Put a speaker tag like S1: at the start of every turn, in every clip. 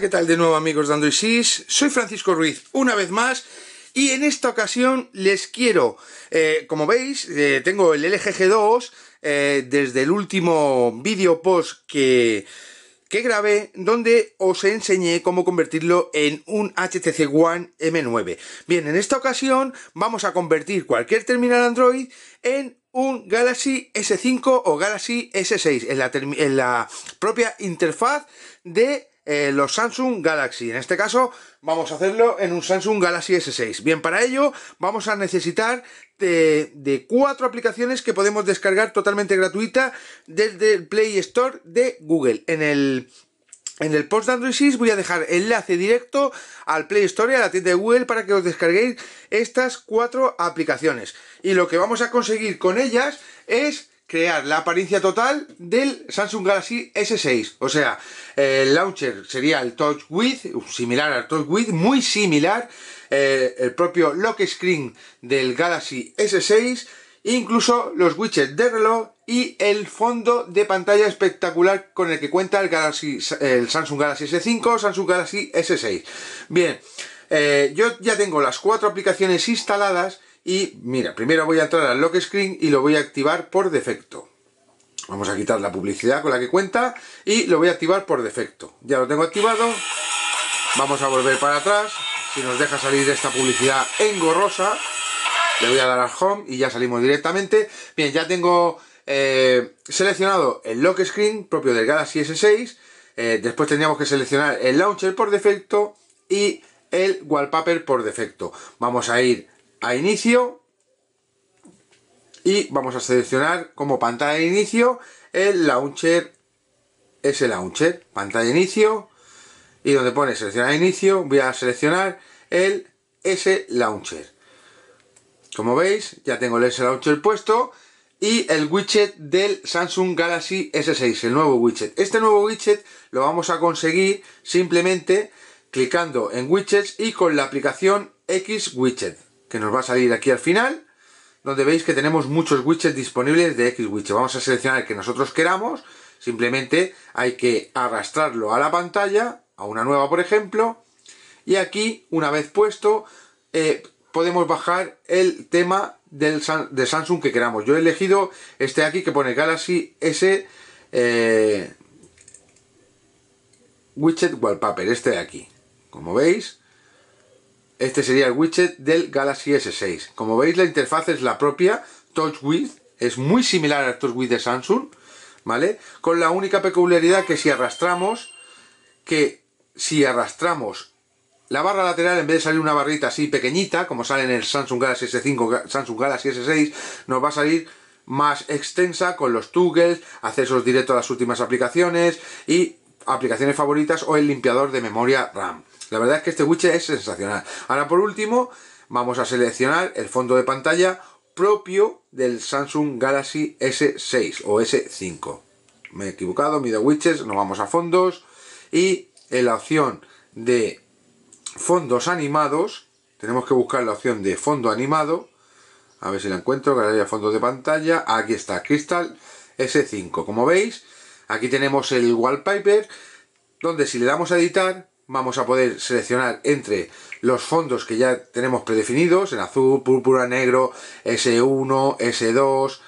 S1: ¿qué tal de nuevo amigos de Android Soy Francisco Ruiz, una vez más, y en esta ocasión les quiero, eh, como veis, eh, tengo el LG 2 eh, desde el último vídeo post que, que grabé, donde os enseñé cómo convertirlo en un HTC One M9. Bien, en esta ocasión vamos a convertir cualquier terminal Android en un Galaxy S5 o Galaxy S6 en la propia interfaz de eh, los Samsung Galaxy. En este caso vamos a hacerlo en un Samsung Galaxy S6. Bien, para ello vamos a necesitar de, cuatro aplicaciones que podemos descargar totalmente gratuita desde el Play Store de Google. En el en el post de Android 6 voy a dejar enlace directo al Play Store y a la tienda de Google para que os descarguéis estas cuatro aplicaciones. Y lo que vamos a conseguir con ellas es crear la apariencia total del Samsung Galaxy S6. O sea, el launcher sería el Touch similar al Touch muy similar, eh, el propio lock screen del Galaxy S6, incluso los widgets de reloj y el fondo de pantalla espectacular con el que cuenta el, Galaxy, el Samsung Galaxy S5, Samsung Galaxy S6. Bien, eh, yo ya tengo las cuatro aplicaciones instaladas y mira, primero voy a entrar al lock screen y lo voy a activar por defecto. Vamos a quitar la publicidad con la que cuenta y lo voy a activar por defecto. Ya lo tengo activado. Vamos a volver para atrás. Si nos deja salir esta publicidad engorrosa, le voy a dar al home y ya salimos directamente. Bien, ya tengo eh, seleccionado el lock screen propio del Galaxy S6. Eh, después tendríamos que seleccionar el launcher por defecto y el wallpaper por defecto. Vamos a ir inicio y vamos a seleccionar como pantalla de inicio el launcher ese launcher, pantalla de inicio y donde pone seleccionar inicio voy a seleccionar el S launcher como veis ya tengo el S launcher puesto y el widget del Samsung Galaxy S6, el nuevo widget. Este nuevo widget lo vamos a conseguir simplemente clicando en widgets y con la aplicación X widget nos va a salir aquí al final, donde veis que tenemos muchos widgets disponibles de x Vamos a seleccionar el que nosotros queramos, simplemente hay que arrastrarlo a la pantalla, a una nueva por ejemplo, y aquí, una vez puesto, eh, podemos bajar el tema del, de Samsung que queramos. Yo he elegido este aquí que pone Galaxy S eh, Widget Wallpaper, este de aquí. Como veis, este sería el widget del Galaxy S6. Como veis la interfaz es la propia, Touch es muy similar al Touch de Samsung, ¿vale? Con la única peculiaridad que si arrastramos, que si arrastramos la barra lateral, en vez de salir una barrita así pequeñita, como sale en el Samsung Galaxy S5, Samsung Galaxy S6, nos va a salir más extensa con los toggles, accesos directos a las últimas aplicaciones y aplicaciones favoritas o el limpiador de memoria RAM. La verdad es que este widget es sensacional. Ahora por último vamos a seleccionar el fondo de pantalla propio del Samsung Galaxy S6 o S5. Me he equivocado, mido widgets, nos vamos a fondos y en la opción de fondos animados tenemos que buscar la opción de fondo animado. A ver si la encuentro, galería fondo de pantalla. Aquí está, Crystal S5. Como veis, Aquí tenemos el wallpaper, donde si le damos a editar, vamos a poder seleccionar entre los fondos que ya tenemos predefinidos, en azul, púrpura, negro, S1, S2,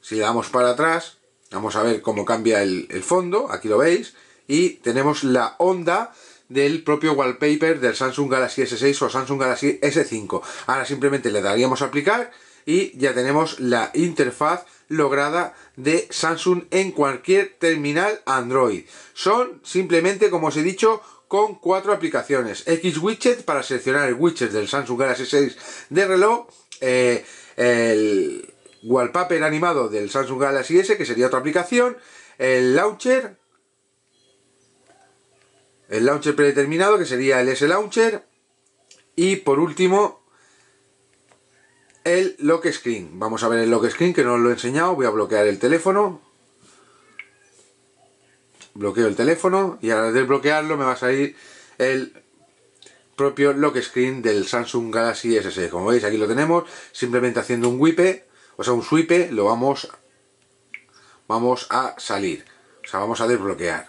S1: si le damos para atrás, vamos a ver cómo cambia el, fondo, aquí lo veis, y tenemos la onda del propio wallpaper del Samsung Galaxy S6 o Samsung Galaxy S5. Ahora simplemente le daríamos a aplicar y ya tenemos la interfaz lograda de Samsung en cualquier terminal Android. Son simplemente, como os he dicho, con cuatro aplicaciones. X Widget para seleccionar el widget del Samsung Galaxy S6 de reloj. Eh, el wallpaper animado del Samsung Galaxy S, que sería otra aplicación. El launcher. El launcher predeterminado, que sería el S-Launcher. Y por último, el lock screen. Vamos a ver el lock screen que no os lo he enseñado. Voy a bloquear el teléfono. Bloqueo el teléfono y al desbloquearlo me va a salir el propio lock screen del Samsung Galaxy S6. Como veis aquí lo tenemos, simplemente haciendo un wipe, o sea un swipe, lo vamos, vamos a salir. O sea, vamos a desbloquear.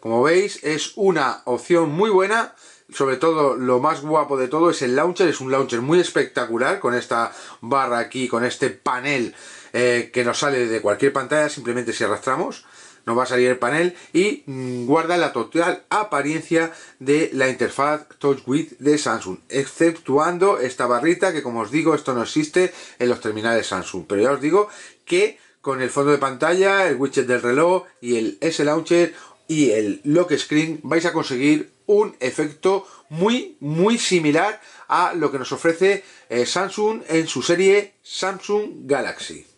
S1: Como veis es una opción muy buena sobre todo lo más guapo de todo es el launcher, es un launcher muy espectacular con esta barra aquí, con este panel eh, que nos sale de cualquier pantalla, simplemente si arrastramos nos va a salir el panel y mm, guarda la total apariencia de la interfaz TouchWiz de Samsung, exceptuando esta barrita que como os digo esto no existe en los terminales Samsung, pero ya os digo que con el fondo de pantalla, el widget del reloj y el S-Launcher y el lock screen vais a conseguir un efecto muy, muy similar a lo que nos ofrece eh, Samsung en su serie Samsung Galaxy.